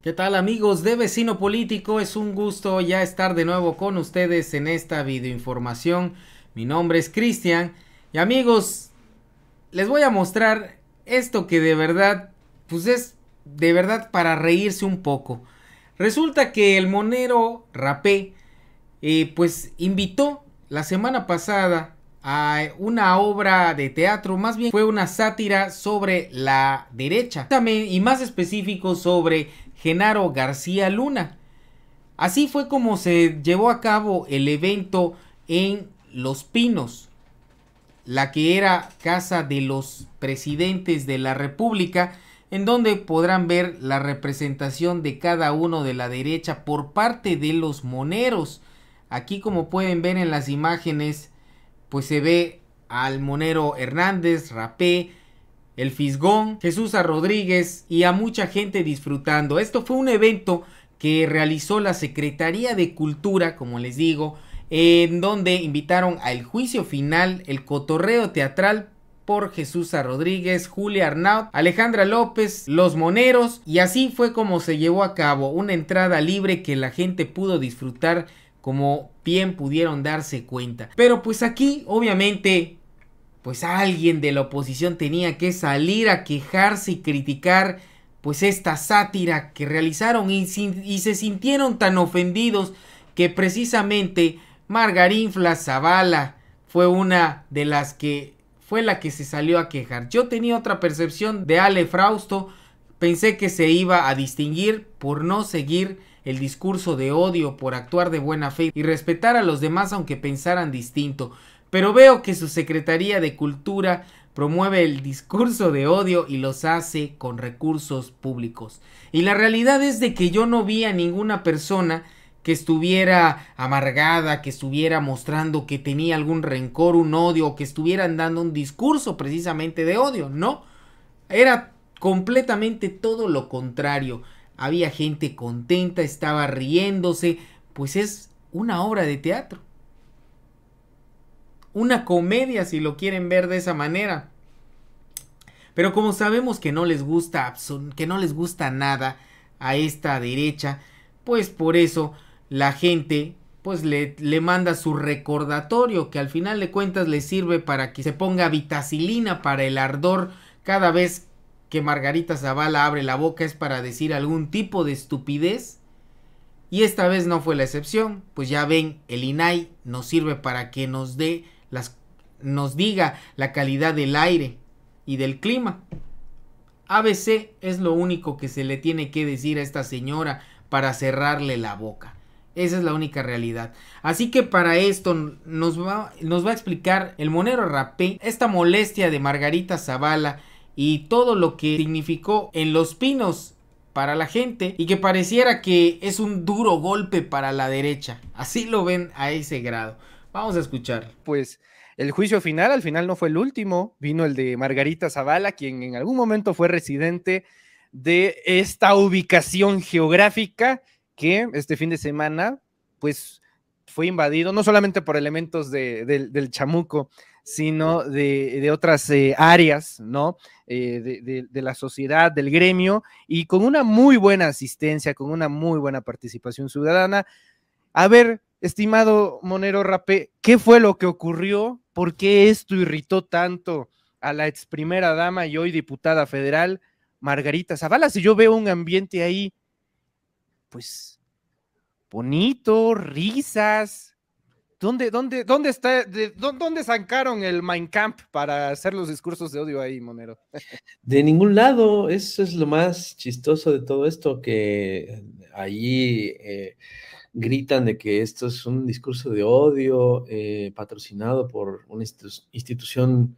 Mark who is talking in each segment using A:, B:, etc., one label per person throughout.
A: ¿Qué tal amigos de Vecino Político? Es un gusto ya estar de nuevo con ustedes en esta videoinformación. Mi nombre es Cristian y amigos, les voy a mostrar esto que de verdad, pues es de verdad para reírse un poco. Resulta que el monero Rapé, eh, pues invitó la semana pasada a una obra de teatro, más bien fue una sátira sobre la derecha y más específico sobre Genaro García Luna. Así fue como se llevó a cabo el evento en Los Pinos, la que era casa de los presidentes de la República, en donde podrán ver la representación de cada uno de la derecha por parte de los moneros. Aquí como pueden ver en las imágenes, pues se ve al monero Hernández, Rapé, el Fisgón, Jesús A. Rodríguez y a mucha gente disfrutando. Esto fue un evento que realizó la Secretaría de Cultura, como les digo, en donde invitaron al juicio final, el cotorreo teatral por Jesús Rodríguez, Julia Arnaud, Alejandra López, Los Moneros y así fue como se llevó a cabo una entrada libre que la gente pudo disfrutar como bien pudieron darse cuenta. Pero pues aquí obviamente pues alguien de la oposición tenía que salir a quejarse y criticar pues esta sátira que realizaron y, se sintieron tan ofendidos que precisamente Margarín Zavala fue una de las que fue la que se salió a quejar. Yo tenía otra percepción de Ale Frausto, pensé que se iba a distinguir por no seguir el discurso de odio, por actuar de buena fe y respetar a los demás aunque pensaran distinto. Pero veo que su Secretaría de Cultura promueve el discurso de odio y los hace con recursos públicos. Y la realidad es de que yo no vi a ninguna persona que estuviera amargada, que estuviera mostrando que tenía algún rencor, un odio, que estuvieran dando un discurso precisamente de odio, no. Era completamente todo lo contrario. Había gente contenta, estaba riéndose, pues es una obra de teatro. Una comedia si lo quieren ver de esa manera. Pero como sabemos que no les gusta que no les gusta nada a esta derecha, pues por eso la gente pues le, le, manda su recordatorio que al final de cuentas le sirve para que se ponga vitacilina para el ardor cada vez que Margarita Zavala abre la boca es para decir algún tipo de estupidez y esta vez no fue la excepción pues ya ven el INAI nos sirve para que nos dé las, nos diga la calidad del aire y del clima. ABC es lo único que se le tiene que decir a esta señora para cerrarle la boca. Esa es la única realidad. Así que para esto nos va, nos va a explicar el monero rapé esta molestia de Margarita Zavala y todo lo que significó en los pinos para la gente y que pareciera que es un duro golpe para la derecha. Así lo ven a ese grado. Vamos a escuchar. Pues el juicio final al final no fue el último, vino el de
B: Margarita Zavala, quien en algún momento fue residente de esta ubicación geográfica que este fin de semana pues fue invadido no solamente por elementos del chamuco, sino de, otras eh, áreas, ¿no? Eh, de, la sociedad, del gremio, y con una muy buena asistencia, con una muy buena participación ciudadana. A ver, Estimado Monero Rapé, ¿qué fue lo que ocurrió? ¿Por qué esto irritó tanto a la ex primera dama y hoy diputada federal, Margarita Zavala? Si yo veo un ambiente ahí, pues, bonito, risas. ¿Dónde, dónde, dónde está, de, dónde sacaron el Mein camp para hacer los discursos de odio ahí, Monero?
C: De ningún lado, eso es lo más chistoso de todo esto, que allí eh, gritan de que esto es un discurso de odio eh, patrocinado por una institución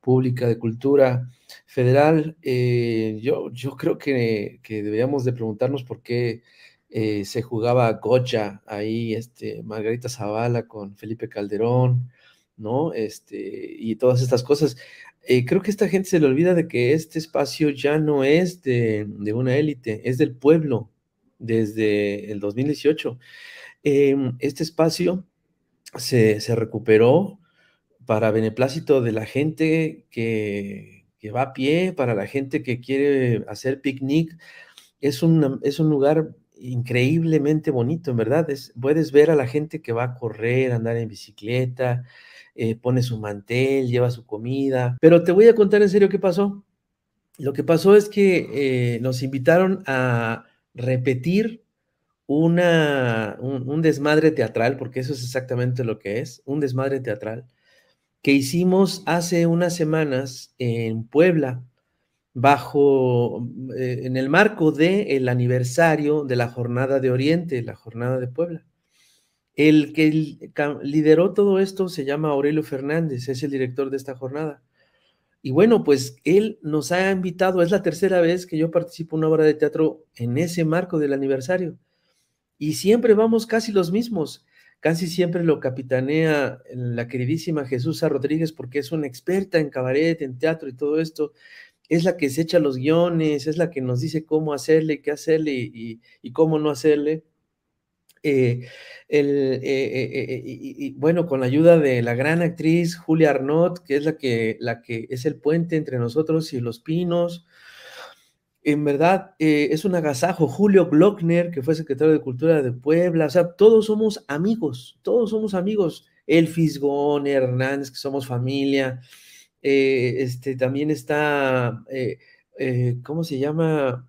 C: pública de cultura federal, eh, yo, yo creo que, deberíamos de preguntarnos por qué eh, se jugaba Goya ahí, este, Margarita Zavala con Felipe Calderón, ¿no? Este, y todas estas cosas. creo que esta gente se le olvida de que este espacio ya no es de una élite, es del pueblo, desde el 2018. Em, este espacio se, recuperó para beneplácito de la gente que, va a pie, para la gente que quiere hacer picnic. Es, es un lugar increíblemente bonito, en verdad. puedes ver a la gente que va a correr, andar en bicicleta, eh, pone su mantel, lleva su comida. Pero te voy a contar en serio qué pasó. Lo que pasó es que eh, nos invitaron a, repetir una, un, desmadre teatral, porque eso es exactamente lo que es, un desmadre teatral, que hicimos hace unas semanas en Puebla, bajo, eh, en el marco del aniversario de la Jornada de Oriente, la Jornada de Puebla. El que lideró todo esto se llama Aurelio Fernández, es el director de esta jornada. Y bueno, pues él nos ha invitado, es la tercera vez que yo participo en una obra de teatro en ese marco del aniversario. Y siempre vamos casi los mismos. Casi siempre lo capitanea la queridísima Jesús Rodríguez porque es una experta en cabaret, en teatro y todo esto. Es la que se echa los guiones, es la que nos dice cómo hacerle, qué hacerle y, y cómo no hacerle. Eh, eh, eh, y, bueno, con la ayuda de la gran actriz Julia Arnott, que es la que, la que es el puente entre nosotros y los pinos. En verdad, es un agasajo. Julio Glockner, que fue secretario de Cultura de Puebla. O sea, todos somos amigos, todos somos amigos. El Fisgón, Hernández, que somos familia. este, también está ¿cómo se llama?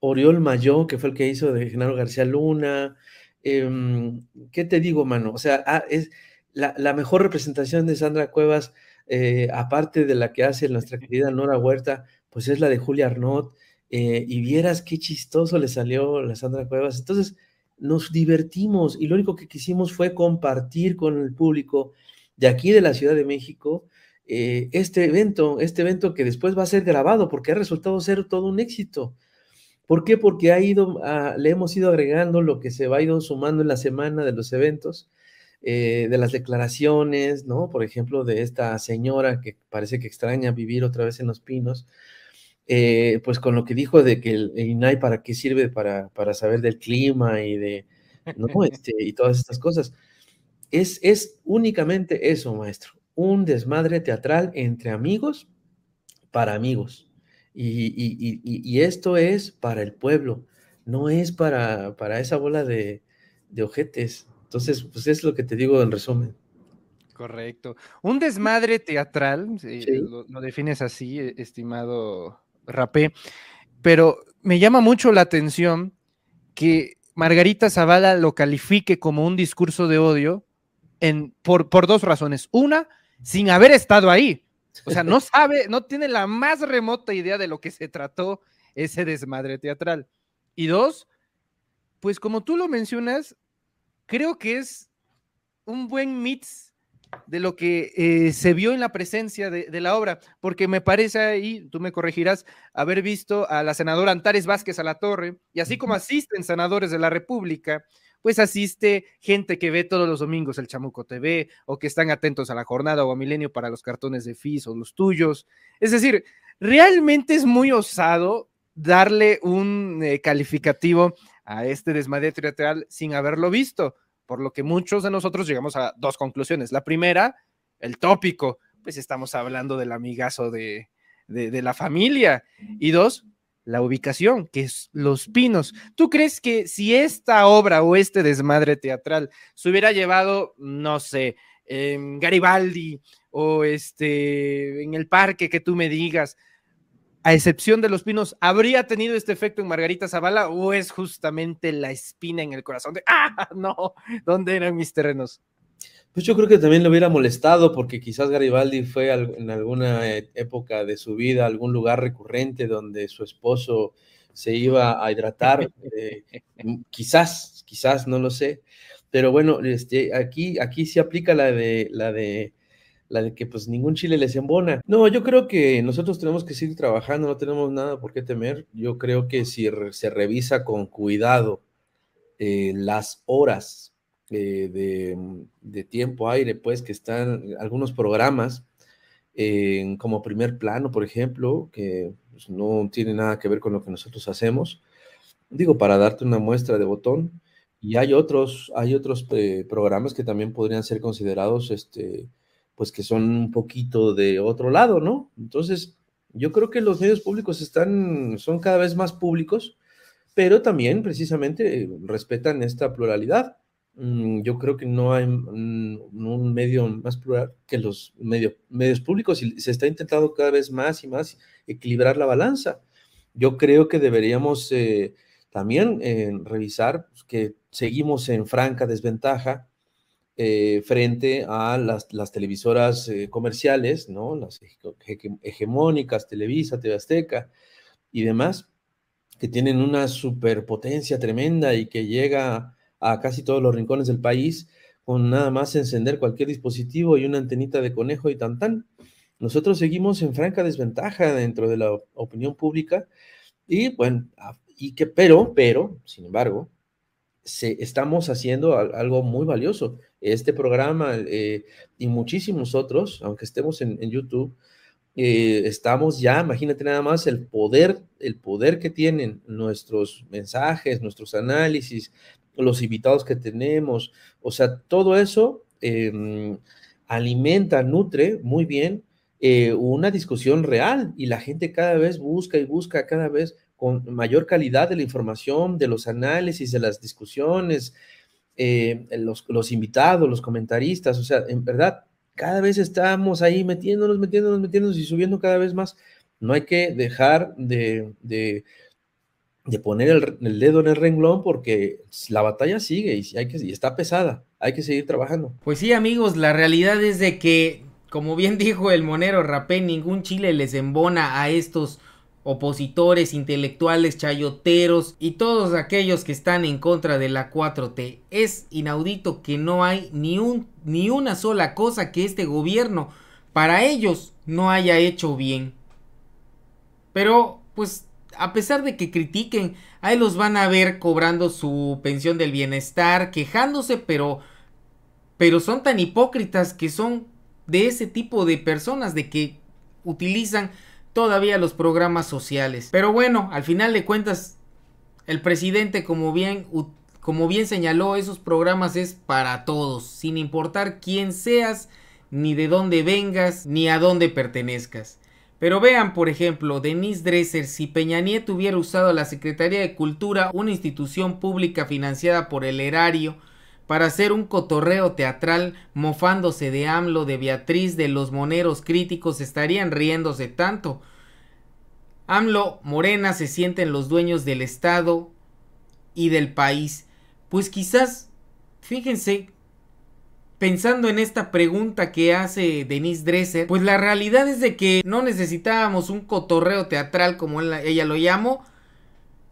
C: Oriol Mayó, que fue el que hizo de Genaro García Luna, Em, ¿qué te digo, mano? O sea, ah, es la, mejor representación de Sandra Cuevas, eh, aparte de la que hace nuestra querida Nora Huerta, pues es la de Julia Arnott, eh, y vieras qué chistoso le salió a Sandra Cuevas. Entonces, nos divertimos y lo único que quisimos fue compartir con el público de aquí de la Ciudad de México eh, este evento, este evento que después va a ser grabado porque ha resultado ser todo un éxito. ¿Por qué? Porque ha ido ah, le hemos ido agregando lo que se va ido sumando en la semana de los eventos, eh, de las declaraciones, ¿no? Por ejemplo, de esta señora que parece que extraña vivir otra vez en los pinos, eh, pues con lo que dijo de que el, INAI para qué sirve para, para, saber del clima y de, ¿no? Este, y todas estas cosas. Es, es únicamente eso, maestro, un desmadre teatral entre amigos para amigos. Y, esto es para el pueblo, no es para, para esa bola de, ojetes. Entonces, pues es lo que te digo en resumen. Correcto. Un desmadre teatral, lo, defines
B: así, eh, estimado Rapé, pero me llama mucho la atención que Margarita Zavala lo califique como un discurso de odio en, por, por dos razones. Una, sin haber estado ahí. O sea, no sabe, no tiene la más remota idea de lo que se trató ese desmadre teatral. Y dos, pues como tú lo mencionas, creo que es un buen mix de lo que eh, se vio en la presencia de, de, la obra, porque me parece ahí, tú me corregirás, haber visto a la senadora Antares Vázquez a la Torre, y así como asisten senadores de la República, pues asiste gente que ve todos los domingos el Chamuco TV o que están atentos a la jornada o a Milenio para los cartones de FIS o los tuyos. Es decir, realmente es muy osado darle un eh, calificativo a este desmadre teatral sin haberlo visto, por lo que muchos de nosotros llegamos a dos conclusiones. La primera, el tópico, pues estamos hablando del amigazo de, de, la familia. Y dos, la ubicación, que es Los Pinos. ¿Tú crees que si esta obra o este desmadre teatral se hubiera llevado, no sé, en Garibaldi o este, en el parque que tú me digas, a excepción de Los Pinos, ¿habría tenido este efecto en Margarita Zavala o es justamente la espina en el corazón de, ah, no, ¿dónde eran mis terrenos?
C: Pues yo creo que también lo hubiera molestado porque quizás Garibaldi fue en alguna eh, época de su vida a algún lugar recurrente donde su esposo se iba a hidratar. Eh, mm, quizás, quizás, no lo sé. Pero bueno, este, aquí, aquí se aplica la de, la de la de que pues ningún chile les embona. No, yo creo que nosotros tenemos que seguir trabajando, no tenemos nada por qué temer. Yo creo que si se revisa con cuidado eh, las horas eh, mm, de, tiempo aire, pues que están eh, algunos programas eh, como primer plano, por ejemplo, que pues, no tiene nada que ver con lo que nosotros hacemos, digo, para darte una muestra de botón. Y hay otros, hay otros programas que también podrían ser considerados, este, pues que son un poquito de otro lado, ¿no? Entonces, yo creo que los medios públicos están, son cada vez más públicos, pero también precisamente respetan esta pluralidad. Mm, yo creo que no hay mm, un medio más plural que los medios públicos y se está intentando cada vez más y más equilibrar la balanza. Yo creo que deberíamos eh, también eh, revisar pues, que seguimos en franca desventaja eh, frente a las, las televisoras comerciales, ¿no? las hegemónicas, Televisa, TV Azteca y demás, que tienen una superpotencia tremenda y que llega a casi todos los rincones del país con nada más encender cualquier dispositivo y una antenita de conejo y tan tan. Nosotros seguimos en franca desventaja dentro de la opinión pública y bueno, y que pero, pero, sin embargo, se, estamos haciendo algo muy valioso. Este programa eh, y muchísimos otros, aunque estemos en, YouTube, eh, estamos ya, imagínate nada más el poder, el poder que tienen nuestros mensajes, nuestros análisis, los invitados que tenemos, o sea, todo eso em, alimenta, nutre muy bien eh, una discusión real y la gente cada vez busca y busca cada vez con mayor calidad de la información, de los análisis, de las discusiones, eh, los, invitados, los comentaristas, o sea, en verdad, cada vez estamos ahí metiéndonos, metiéndonos, metiéndonos y subiendo cada vez más. No hay que dejar de de poner el, dedo en el renglón porque la batalla sigue y, está pesada, hay que seguir trabajando. Pues sí
A: amigos, la realidad es de que, como bien dijo el monero Rapé, ningún chile les embona a estos opositores, intelectuales, chayoteros y todos aquellos que están en contra de la 4T. Es inaudito que no hay ni, ni una sola cosa que este gobierno para ellos no haya hecho bien. Pero, pues a pesar de que critiquen, ahí los van a ver cobrando su pensión del bienestar, quejándose, pero, pero son tan hipócritas que son de ese tipo de personas, de que utilizan todavía los programas sociales. Pero bueno, al final de cuentas, el presidente, como bien, como bien señaló, esos programas es para todos, sin importar quién seas, ni de dónde vengas, ni a dónde pertenezcas. Pero vean, por ejemplo, Denise Dresser, si Peña Nieto hubiera usado la Secretaría de Cultura, una institución pública financiada por el erario, para hacer un cotorreo teatral mofándose de AMLO, de Beatriz, de los moneros críticos, estarían riéndose tanto. AMLO, Morena se sienten los dueños del Estado y del país. Pues quizás, fíjense, pensando en esta pregunta que hace Denise Dresser, pues la realidad es de que no necesitábamos un cotorreo teatral como ella lo llamó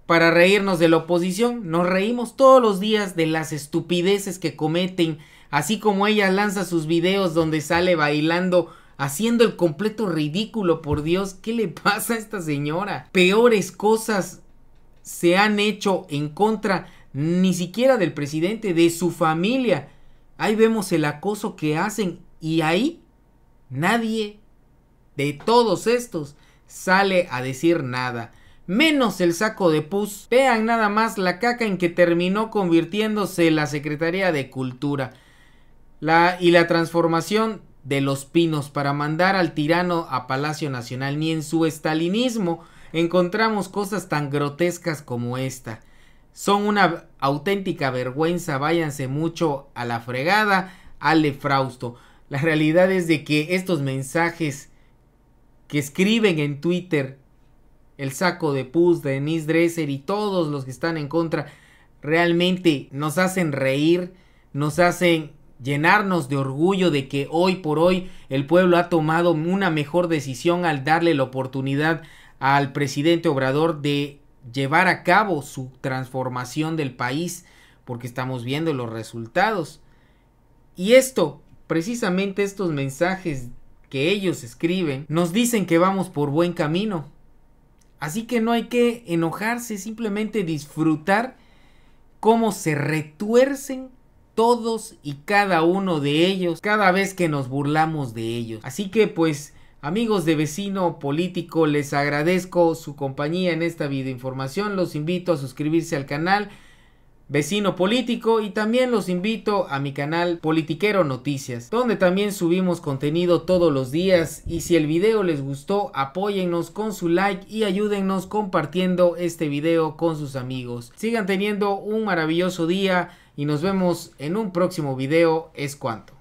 A: para reírnos de la oposición. Nos reímos todos los días de las estupideces que cometen, así como ella lanza sus videos donde sale bailando haciendo el completo ridículo, por Dios, ¿qué le pasa a esta señora? Peores cosas se han hecho en contra ni siquiera del presidente, de su familia Ahí vemos el acoso que hacen y ahí nadie de todos estos sale a decir nada. Menos el saco de pus. Vean nada más la caca en que terminó convirtiéndose la Secretaría de Cultura. y la transformación de los pinos para mandar al tirano a Palacio Nacional. Ni en su estalinismo encontramos cosas tan grotescas como esta. Son una auténtica vergüenza, váyanse mucho a la fregada, al Frausto. La realidad es de que estos mensajes que escriben en Twitter el saco de pus, Denise Dresser y todos los que están en contra, realmente nos hacen reír, nos hacen llenarnos de orgullo de que hoy por hoy el pueblo ha tomado una mejor decisión al darle la oportunidad al presidente Obrador de llevar a cabo su transformación del país, porque estamos viendo los resultados. Y esto, precisamente estos mensajes que ellos escriben, nos dicen que vamos por buen camino. Así que no hay que enojarse, simplemente disfrutar cómo se retuercen todos y cada uno de ellos cada vez que nos burlamos de ellos. Así que pues Amigos de vecino político, les agradezco su compañía en esta videoinformación. Los invito a suscribirse al canal vecino político y también los invito a mi canal Politiquero Noticias, donde también subimos contenido todos los días y si el video les gustó apóyennos con su like y ayúdennos compartiendo este video con sus amigos. Sigan teniendo un maravilloso día y nos vemos en un próximo video es cuanto.